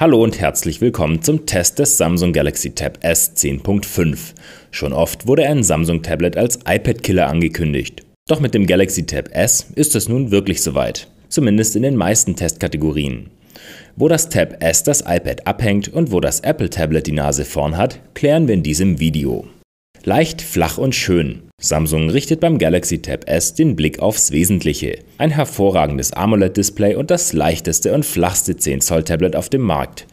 Hallo und herzlich willkommen zum Test des Samsung Galaxy Tab S 10.5. Schon oft wurde ein Samsung Tablet als iPad-Killer angekündigt. Doch mit dem Galaxy Tab S ist es nun wirklich soweit. Zumindest in den meisten Testkategorien. Wo das Tab S das iPad abhängt und wo das Apple Tablet die Nase vorn hat, klären wir in diesem Video. Leicht, flach und schön. Samsung richtet beim Galaxy Tab S den Blick aufs Wesentliche. Ein hervorragendes AMOLED-Display und das leichteste und flachste 10 Zoll Tablet auf dem Markt.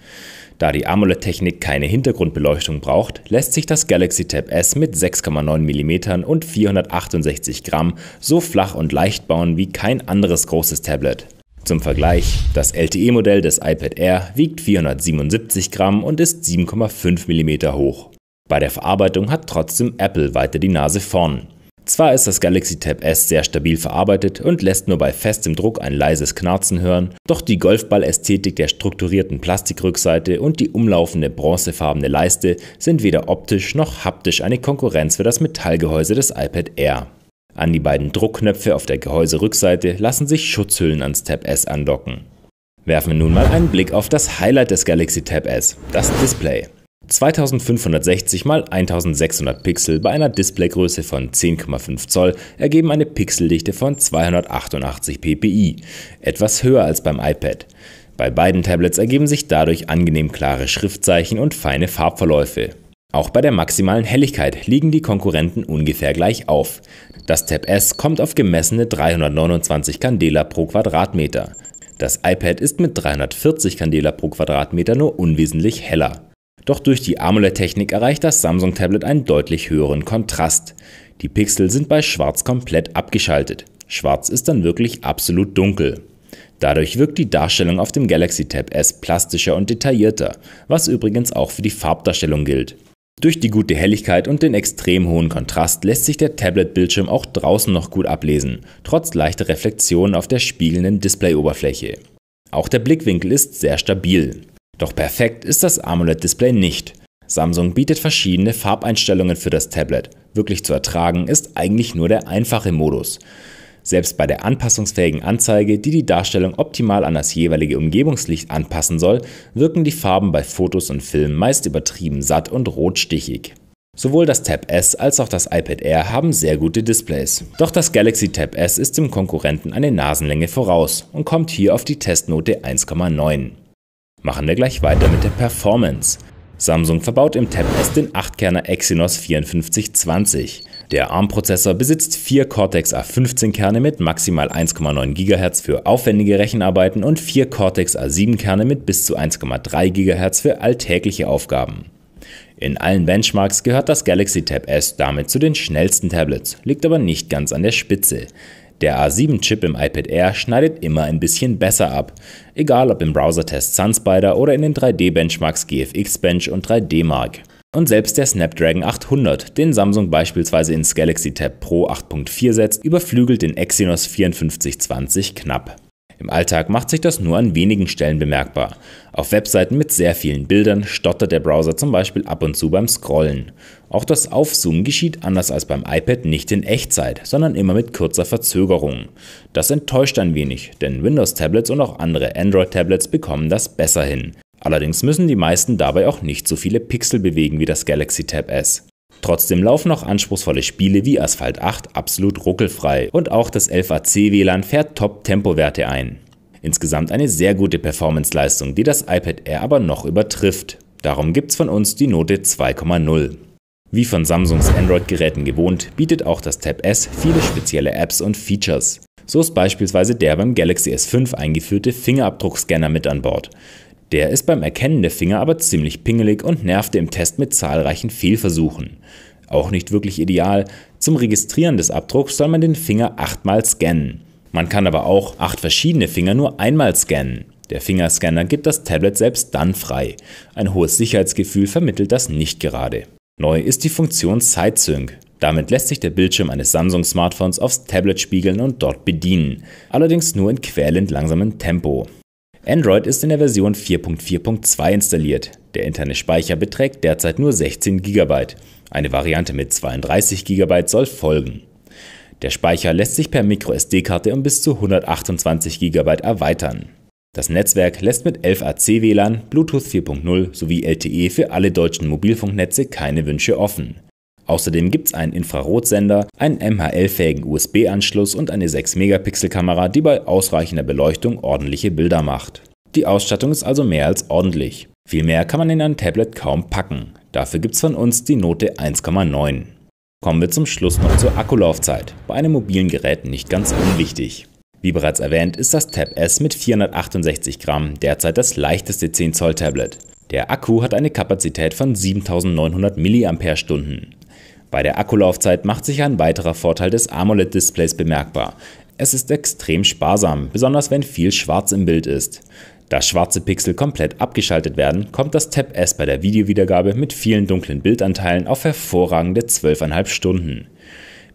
Da die AMOLED-Technik keine Hintergrundbeleuchtung braucht, lässt sich das Galaxy Tab S mit 6,9 mm und 468 Gramm so flach und leicht bauen wie kein anderes großes Tablet. Zum Vergleich, das LTE-Modell des iPad Air wiegt 477 Gramm und ist 7,5 mm hoch. Bei der Verarbeitung hat trotzdem Apple weiter die Nase vorn. Zwar ist das Galaxy Tab S sehr stabil verarbeitet und lässt nur bei festem Druck ein leises Knarzen hören, doch die Golfball-Ästhetik der strukturierten Plastikrückseite und die umlaufende bronzefarbene Leiste sind weder optisch noch haptisch eine Konkurrenz für das Metallgehäuse des iPad Air. An die beiden Druckknöpfe auf der Gehäuserückseite lassen sich Schutzhüllen ans Tab S andocken. Werfen wir nun mal einen Blick auf das Highlight des Galaxy Tab S, das Display. 2560 x 1600 Pixel bei einer Displaygröße von 10,5 Zoll ergeben eine Pixeldichte von 288 ppi, etwas höher als beim iPad. Bei beiden Tablets ergeben sich dadurch angenehm klare Schriftzeichen und feine Farbverläufe. Auch bei der maximalen Helligkeit liegen die Konkurrenten ungefähr gleich auf. Das Tab S kommt auf gemessene 329 Candela pro Quadratmeter. Das iPad ist mit 340 Candela pro Quadratmeter nur unwesentlich heller. Doch durch die AMOLED-Technik erreicht das Samsung-Tablet einen deutlich höheren Kontrast. Die Pixel sind bei Schwarz komplett abgeschaltet. Schwarz ist dann wirklich absolut dunkel. Dadurch wirkt die Darstellung auf dem Galaxy Tab S plastischer und detaillierter, was übrigens auch für die Farbdarstellung gilt. Durch die gute Helligkeit und den extrem hohen Kontrast lässt sich der Tablet-Bildschirm auch draußen noch gut ablesen, trotz leichter Reflexionen auf der spiegelnden Displayoberfläche. Auch der Blickwinkel ist sehr stabil. Doch perfekt ist das AMOLED-Display nicht. Samsung bietet verschiedene Farbeinstellungen für das Tablet. Wirklich zu ertragen ist eigentlich nur der einfache Modus. Selbst bei der anpassungsfähigen Anzeige, die die Darstellung optimal an das jeweilige Umgebungslicht anpassen soll, wirken die Farben bei Fotos und Filmen meist übertrieben satt und rotstichig. Sowohl das Tab S als auch das iPad Air haben sehr gute Displays. Doch das Galaxy Tab S ist dem Konkurrenten eine Nasenlänge voraus und kommt hier auf die Testnote 1,9. Machen wir gleich weiter mit der Performance. Samsung verbaut im Tab S den 8-Kerner Exynos 5420. Der ARM-Prozessor besitzt vier Cortex A15-Kerne mit maximal 1,9 GHz für aufwendige Rechenarbeiten und vier Cortex A7-Kerne mit bis zu 1,3 GHz für alltägliche Aufgaben. In allen Benchmarks gehört das Galaxy Tab S damit zu den schnellsten Tablets, liegt aber nicht ganz an der Spitze. Der A7-Chip im iPad Air schneidet immer ein bisschen besser ab, egal ob im Browser-Test SunSpider oder in den 3D-Benchmarks GFX-Bench und 3D-Mark. Und selbst der Snapdragon 800, den Samsung beispielsweise ins Galaxy Tab Pro 8.4 setzt, überflügelt den Exynos 5420 knapp. Im Alltag macht sich das nur an wenigen Stellen bemerkbar. Auf Webseiten mit sehr vielen Bildern stottert der Browser zum Beispiel ab und zu beim Scrollen. Auch das Aufzoomen geschieht anders als beim iPad nicht in Echtzeit, sondern immer mit kurzer Verzögerung. Das enttäuscht ein wenig, denn Windows-Tablets und auch andere Android-Tablets bekommen das besser hin. Allerdings müssen die meisten dabei auch nicht so viele Pixel bewegen wie das Galaxy Tab S. Trotzdem laufen noch anspruchsvolle Spiele wie Asphalt 8 absolut ruckelfrei und auch das 11AC WLAN fährt top tempowerte ein. Insgesamt eine sehr gute Performance-Leistung, die das iPad Air aber noch übertrifft. Darum gibt's von uns die Note 2,0. Wie von Samsungs Android-Geräten gewohnt, bietet auch das Tab S viele spezielle Apps und Features. So ist beispielsweise der beim Galaxy S5 eingeführte Fingerabdruckscanner mit an Bord. Der ist beim Erkennen der Finger aber ziemlich pingelig und nervte im Test mit zahlreichen Fehlversuchen. Auch nicht wirklich ideal, zum Registrieren des Abdrucks soll man den Finger achtmal scannen. Man kann aber auch acht verschiedene Finger nur einmal scannen. Der Fingerscanner gibt das Tablet selbst dann frei. Ein hohes Sicherheitsgefühl vermittelt das nicht gerade. Neu ist die Funktion SideSync. Damit lässt sich der Bildschirm eines Samsung-Smartphones aufs Tablet spiegeln und dort bedienen, allerdings nur in quälend langsamem Tempo. Android ist in der Version 4.4.2 installiert. Der interne Speicher beträgt derzeit nur 16 GB. Eine Variante mit 32 GB soll folgen. Der Speicher lässt sich per MicroSD-Karte um bis zu 128 GB erweitern. Das Netzwerk lässt mit 11 AC-WLAN, Bluetooth 4.0 sowie LTE für alle deutschen Mobilfunknetze keine Wünsche offen. Außerdem gibt es einen Infrarotsender, einen MHL-fähigen USB-Anschluss und eine 6-Megapixel-Kamera, die bei ausreichender Beleuchtung ordentliche Bilder macht. Die Ausstattung ist also mehr als ordentlich. Viel mehr kann man in ein Tablet kaum packen. Dafür gibt es von uns die Note 1,9. Kommen wir zum Schluss noch zur Akkulaufzeit. Bei einem mobilen Gerät nicht ganz unwichtig. Wie bereits erwähnt, ist das Tab S mit 468 Gramm derzeit das leichteste 10 Zoll Tablet. Der Akku hat eine Kapazität von 7900 mAh. Bei der Akkulaufzeit macht sich ein weiterer Vorteil des AMOLED-Displays bemerkbar. Es ist extrem sparsam, besonders wenn viel Schwarz im Bild ist. Da schwarze Pixel komplett abgeschaltet werden, kommt das Tab S bei der Videowiedergabe mit vielen dunklen Bildanteilen auf hervorragende 12,5 Stunden.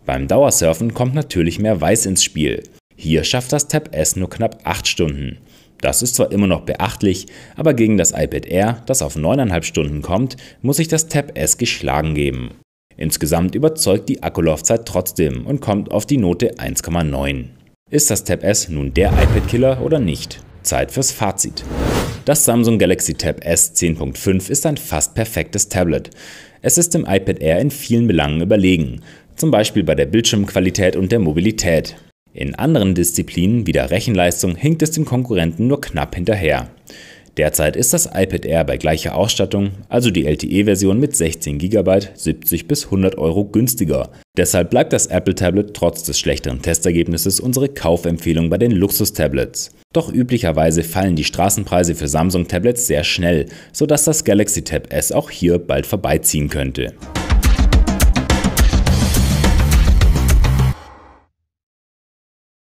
Beim Dauersurfen kommt natürlich mehr Weiß ins Spiel. Hier schafft das Tab S nur knapp 8 Stunden. Das ist zwar immer noch beachtlich, aber gegen das iPad Air, das auf 9,5 Stunden kommt, muss sich das Tab S geschlagen geben. Insgesamt überzeugt die Akkulaufzeit trotzdem und kommt auf die Note 1,9. Ist das Tab S nun der iPad-Killer oder nicht? Zeit fürs Fazit. Das Samsung Galaxy Tab S 10.5 ist ein fast perfektes Tablet. Es ist dem iPad Air in vielen Belangen überlegen, zum Beispiel bei der Bildschirmqualität und der Mobilität. In anderen Disziplinen wie der Rechenleistung hinkt es den Konkurrenten nur knapp hinterher. Derzeit ist das iPad Air bei gleicher Ausstattung, also die LTE-Version mit 16 GB, 70 bis 100 Euro günstiger. Deshalb bleibt das Apple Tablet trotz des schlechteren Testergebnisses unsere Kaufempfehlung bei den Luxus-Tablets. Doch üblicherweise fallen die Straßenpreise für Samsung-Tablets sehr schnell, sodass das Galaxy Tab S auch hier bald vorbeiziehen könnte.